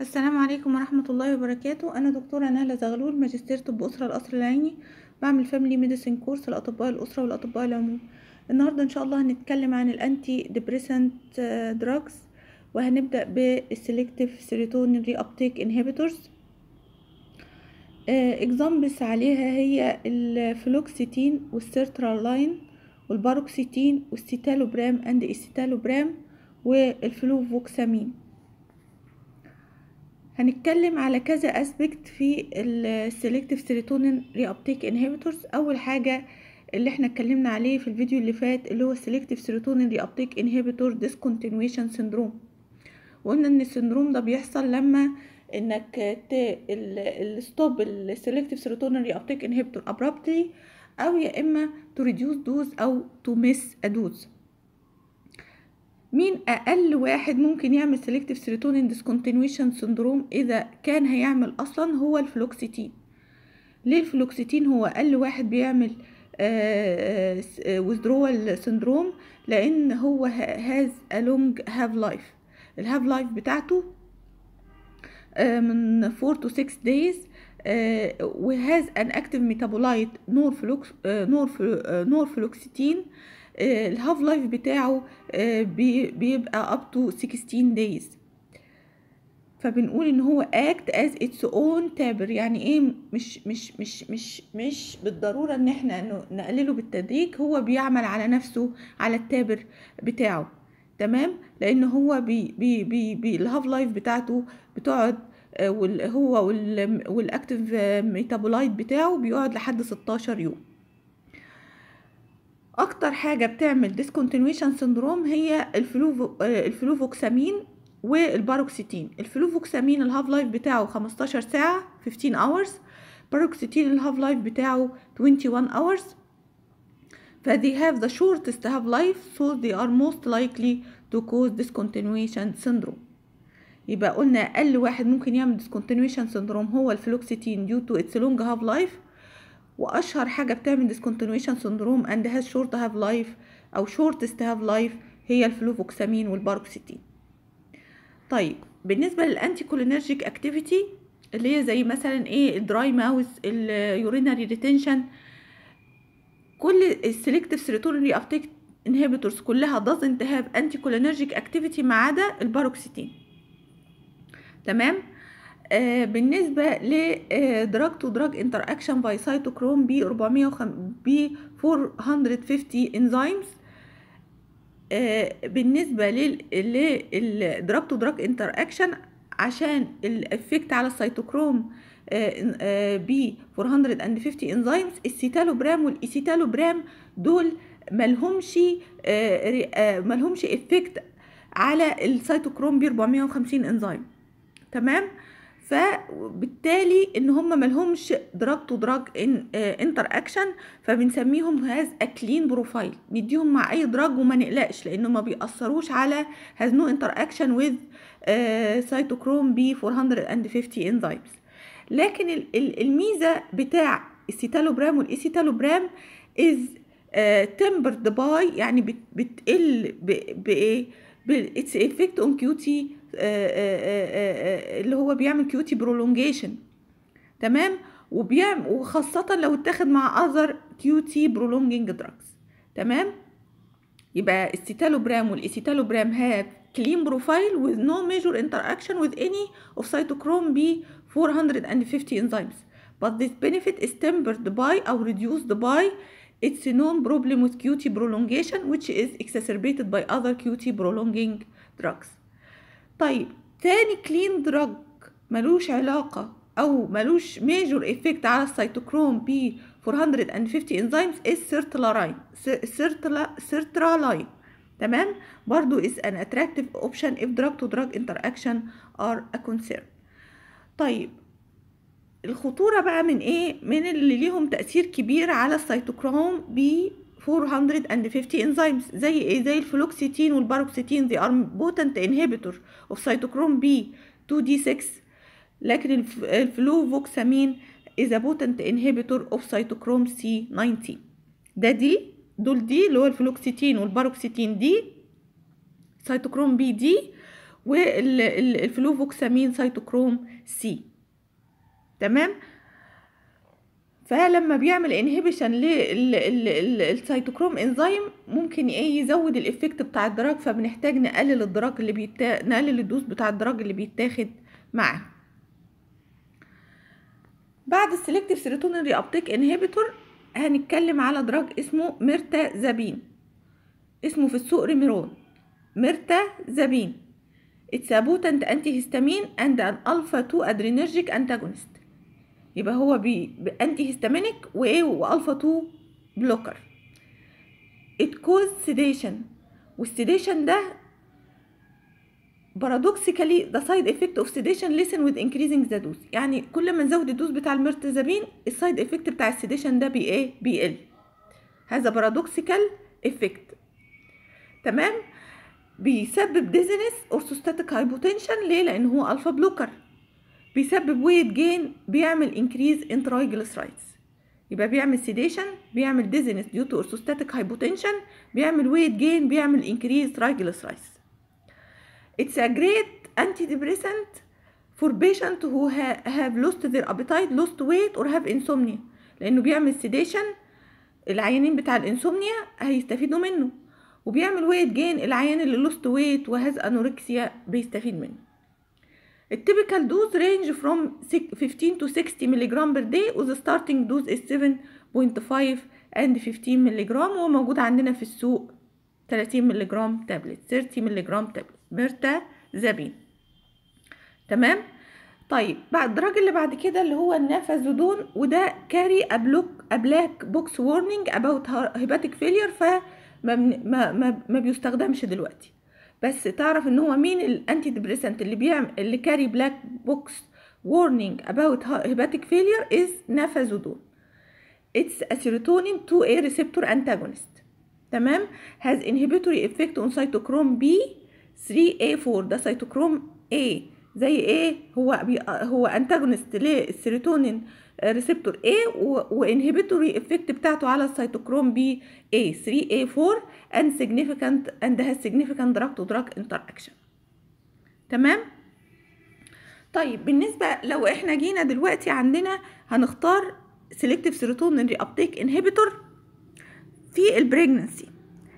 السلام عليكم ورحمة الله وبركاته أنا دكتورة نهلة زغلول ماجستير طب أسرة القصر العيني بعمل فاميلي ميديسين كورس لأطباء الأسرة والأطباء العموم النهاردة إن شاء الله هنتكلم عن الأنتي ديبريسنت دراجز وهنبدأ بالسلكتيف سيريتونين ري أبتيك إنهبيتورز إكزامبلز عليها هي الفلوكسيتين والسيرترالاين والباروكسيتين والستالوبرام أند استالوبرام والفلوفوكسامين هنتكلم على كذا اسبكت في السيلكتيف سيروتونين ري ابتيك انهبيتورز اول حاجه اللي احنا اتكلمنا عليه في الفيديو اللي فات اللي هو السيلكتيف سيروتونين ري ابتيك انهبيتور ديسكونتينويشن سيندروم وقلنا ان السيندروم ده بيحصل لما انك الستوب السيلكتيف سيروتونين ري ابتيك انهبيتور ابرابتلي او يا اما تو ريديوس دوز او تو ميس دوز مين اقل واحد ممكن يعمل سيلكتيف سيروتونين ديسكونتينويشن سندروم اذا كان هيعمل اصلا هو الفلوكسيتين ليه الفلوكسيتين هو اقل واحد بيعمل وذرول آه، سندروم آه، آه، لان هو هاز ا لونج هاف لايف الهاف لايف بتاعته من 4 to 6 days وهاز ان اكتف ميتابولايت نور نور فلوكس نورفلوكسيتين آه، الهاف لايف بتاعه آه، بيبقى up to 16 days فبنقول ان هو act as its own taper يعني ايه مش مش مش مش مش بالضرورة ان احنا نقلله بالتدريج هو بيعمل على نفسه على التابر بتاعه تمام لان هو بي بي بي, الهاف لايف بتاعته بتقعد آه، هو والاكتف ميتابولايت بتاعه بيقعد لحد 16 يوم اكتر حاجه بتعمل ديسكونتينويشن سيندروم هي الفلوفو آه، الفلوفوكسامين والباروكسيتين الفلوفوكسامين الهاف لايف بتاعه 15 ساعه 15 hours باروكسيتين الهاف لايف بتاعه 21 hours ف they have the shortest half life so they are most likely to cause discontinuation syndrome يبقى قلنا اقل واحد ممكن يعمل discontinuation syndrome هو الفلوكسيتين due to its long half life واشهر حاجه بتعمل ديسكونتينويشن سندروم اند هاز شورت هاف لايف او شورتست هاف لايف هي الفلوفوكسامين والباروكسيتين طيب بالنسبه للانتي كولينرجيك اكتيفيتي اللي هي زي مثلا ايه الدراي ماوس اليورينري ريتينشن كل السيلكتيف سيروتونين ابتيك انهيبيتورز كلها دازنت هاف انتي كولينرجيك اكتيفيتي ما عدا الباروكسيتين تمام آه، بالنسبة لدراج تو دراج اكشن باي سيتوكروم بي 400 بي 450 انزيمز بالنسبة للدراج تو دراج اكشن عشان الافكت على السيتوكروم بي 450 انزيمز السيتالوبرام والايسيتالوبرام دول ملهمش ملهمش افكت على السيتوكروم بي 450 انزيم تمام فبالتالي ان هم ملهمش دراج تو دراج انتر اكشن فبنسميهم هاز اكلين بروفايل نديهم مع اي دراج وما نقلقش لانه ما بيأثروش على هاز نو انتر اكشن وذ سيتوكروم بي 450 انزيمز لكن الميزه بتاع السيتالوبرام والايسيتالوبرام از تمبرد باي يعني بتقل بايه اتس افكت اون كيوتي اللي هو بيعمل كيوتي برولونجيشن تمام وبيعمل وخاصة لو اتاخد مع اذر كيوتي برولونجينج دراجز تمام يبقى الستالوبرام والاستالوبرام هاف كلين بروفايل with no major interaction with any of cytochrome B450 enzymes but this benefit is tempered by or reduced by It's known problem with QT prolongation which is exacerbated by other QT prolonging drugs. طيب تاني clean drug ملوش علاقة أو ملوش major effect على السيتوكروم p 450 enzymes is sertraline sertraline تمام برضو is an attractive option if drug to drug interaction are a concern طيب الخطوره بقى من ايه من اللي ليهم تاثير كبير على السيتوكروم ب 450 انزيمز زي ايه زي الفلوكسيتين والباروكسيتين دي ار بوتنت انهيبيتور اوف سيتوكروم بي 2D6 لكن الفلوفوكسامين از a potent inhibitor اوف سيتوكروم C19 ده دي دول دي اللي هو الفلوكسيتين والباروكسيتين دي سيتوكروم بي دي والفلوفوكسامين سيتوكروم سي تمام فلما بيعمل انهبيشن للسيتوكروم انزيم ممكن ايه يزود الافكت بتاع الدراج فبنحتاج نقلل الدراج اللي بيتا... نقلل الدوز بتاع الدراج اللي بيتاخد معاه بعد السيلكتيف سيروتونين ري ابتيك انهبيتور هنتكلم على دراج اسمه زابين اسمه في السوق ريميرون ميرتا اتس اتسابوتنت انتي هيستامين اند ان الفا 2 ادرينرجيك انتاجونست يبقى هو بانتي هيستامينيك وايه والفا 2 بلوكر ات كوز سيديشن والسيديشن ده بارادوكسيكالي ذا سايد افكت اوف سيديشن ليسن وذ انكريزنج ذا دوز يعني كل ما نزود الدوز بتاع المرتزابين السايد افكت بتاع السيديشن ده بي ايه بيقل هذا بارادوكسيكال افكت تمام بيسبب ديزنس اورثوستاتيك هايبوتنشن ليه لان هو الفا بلوكر بيسبب ويت جين بيعمل انكريز ان ترايجلسرايدز يبقى بيعمل سيديشن بيعمل ديزنس ديو تو اورثوستاتيك هايبوتنشن بيعمل ويت جين بيعمل انكريز ترايجلسرايدز اتس ا جريت انتي ديبريسنت فور بيشنت هو هاف لوست ذير ابيتايت لوست ويت اور هاف انسومنيا لانه بيعمل سيديشن العيانين بتاع الانسومنيا هيستفيدوا منه وبيعمل ويت جين العيان اللي لوست ويت وهاز انوركسيا بيستفيد منه التيبيكال دوز رينج فروم 15 تو 60 ملغ بير day وذا ستارتنج دوز از 7.5 اند 15 ملغ وهو موجود عندنا في السوق 30 ملغ تابلت 30 ملغ تابلت مرتزابين تمام طيب بعد الدرج اللي بعد كده اللي هو النافازودون وده كاري ابلوك ابلاك بوكس وورنينج اباوت هيباتيك فيلير ف ما, ما, ما بيستخدمش دلوقتي بس تعرف ان هو مين الانتي ديبريسنت اللي بيعمل اللي كاري بلاك بوكس warning about hepatic failure is nafazodone it's a serotonin 2A receptor antagonist تمام has inhibitory effect on cytochrome B 3A4 ده cytochrome A زي ايه هو بي هو انتاجونست للسيروتونين ريسبتور A وانهبيتوري افكت بتاعته على السيتوكروم بي اي 3A4 and اند هاز has significant drug to drug interaction تمام طيب بالنسبة لو احنا جينا دلوقتي عندنا هنختار سيلكتيف سيروتونين ري ابتيك انهبيتور في البريجننسي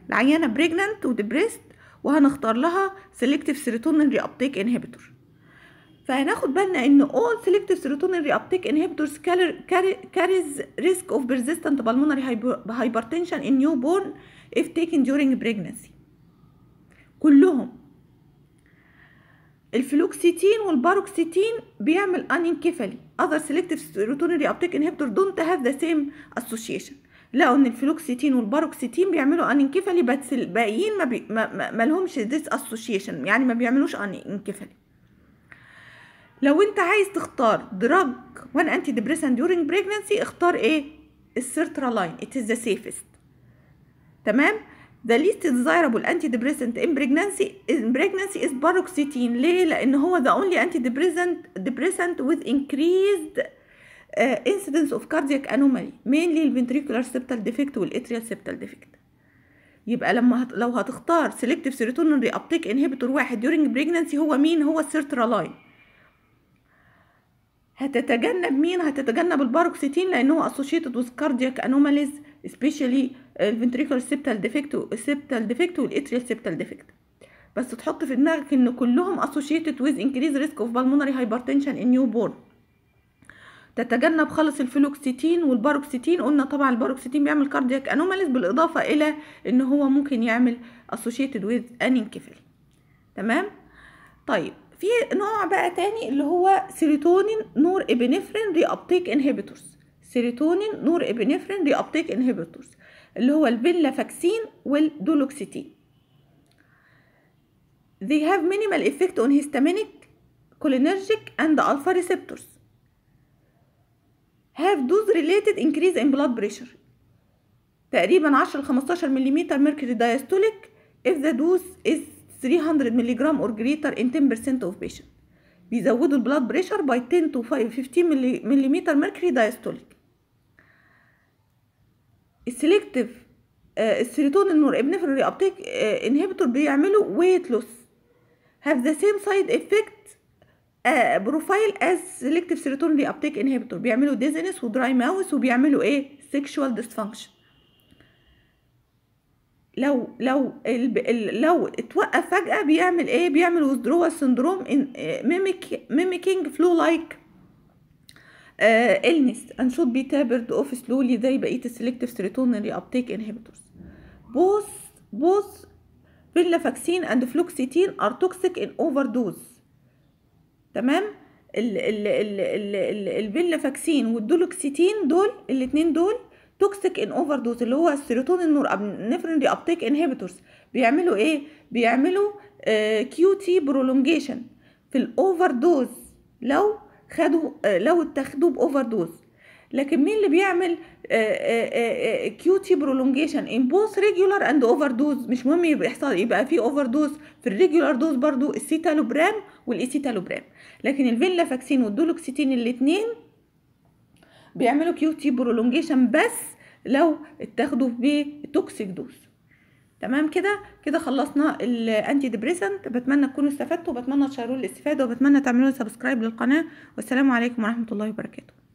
العيانة بريجننت وديبريست وهنختار لها سيلكتيف سيروتونين ري ابتيك انهبيتور فهناخد بالنا ان all selective serotonin reuptake inhibitors carries risk of persistent pulmonary hypertension in newborn if taken during pregnancy كلهم الفلوكسيتين والباروكسيتين بيعمل انكفالي other selective serotonin reuptake inhibitors don't have the same association لقوا ان الفلوكسيتين والباروكسيتين بيعملوا انكفالي بس الباقيين ما, بي... ما... ما... ما لهمش ديس اسوشيشن يعني ما بيعملوش انكفالي لو انت عايز تختار دراج وان انتي ديبريسنت during pregnancy اختار ايه السيرترالاين it is the safest تمام the least desirable antidepressant in pregnancy in pregnancy is paroxetine ليه لان هو the only antidepressant depressant with increased uh, incidence of cardiac anomaly mainly الventricular septal defect والatrial septal defect يبقى لما هت... لو هتختار selective serotonin reuptake inhibitor واحد during pregnancy هو مين هو السيرترالاين هتتجنب مين هتتجنب الباروكسيتين لانه اسوشيتد وذ كاردياك انوماليز سبيشالي الفنتريكول سيبتال ديفكت والسيبتال ديفكت والاتريال سيبتال ديفكت بس تحط في دماغك ان كلهم اسوشيتد وذ انكريز ريسك اوف بالمونري هايبرتنشن ان نيو بورن تتجنب خالص الفلوكسيتين والباروكسيتين قلنا طبعا الباروكسيتين بيعمل كاردياك انوماليز بالاضافه الى ان هو ممكن يعمل اسوشيتد وذ انينكفل تمام طيب في نوع بقى تاني اللي هو سيروتونين نور ابنفرين ري ابتيك انهبيتورز سيروتونين نور ابنفرين ري ابتيك انهبيتورز اللي هو البنلافاكسين والدولوكسيتين they have minimal effect on histaminic cholinergic and alpha receptors have dose related increase in blood pressure تقريبا 10 ل 15 ملم mercury diastolic if the dose is 300 مللي جرام اور جريتر ان 10% اوف بيشنت بيزودوا البلاد بريشر باي 10 تو 15 ملي مركري دايستوليك السيلكتيف السيروتونين والابنفرين ري ابتيك انهبيتور بيعملوا ويت لوس هاف ذا سيم سايد افكت بروفايل از سيلكتيف سيروتونين ريابتيك ابتيك انهبيتور بيعملوا ديزنس ودراي ماوس وبيعملوا ايه سيكشوال ديسفانكشن لو لو لو اتوقف فجأة بيعمل ايه بيعمل وذرو سندروم ميميكينج فلو لايك النس and should be تابرد off slowly زي بقية السلكتيف سيروتونين ريابتيك انهبيتورز both both فيلافاكسين and فلوكسيتين are toxic in overdose تمام ال ال ال ال ال ال والدولوكسيتين دول الاتنين دول توكسيك ان اوفر دوز اللي هو السيروتون النور نفرين دي ابتيك انهبيتورز بيعملوا ايه بيعملوا كيو تي برولونجيشن في الاوفر دوز لو خدوا آه، لو اتخذوه باوفر دوز لكن مين اللي بيعمل كيو تي برولونجيشن ان بوث ريجولار اند اوفر دوز مش مهم يبقى يحصل يبقى في اوفر دوز في الريجولار دوز برضو السيتالوبرام والايسيتالوبرام لكن الفيلا فاكسين والدولوكسيتين الاثنين بيعملوا كيو تي برولونجيشن بس لو اتاخدوا بتوكسيك دوز تمام كده كده خلصنا الانتي ديبريسنت بتمنى تكونوا استفدتوا وبتمنى تشيروا الاستفاده وبتمنى تعملوا سبسكرايب للقناه والسلام عليكم ورحمه الله وبركاته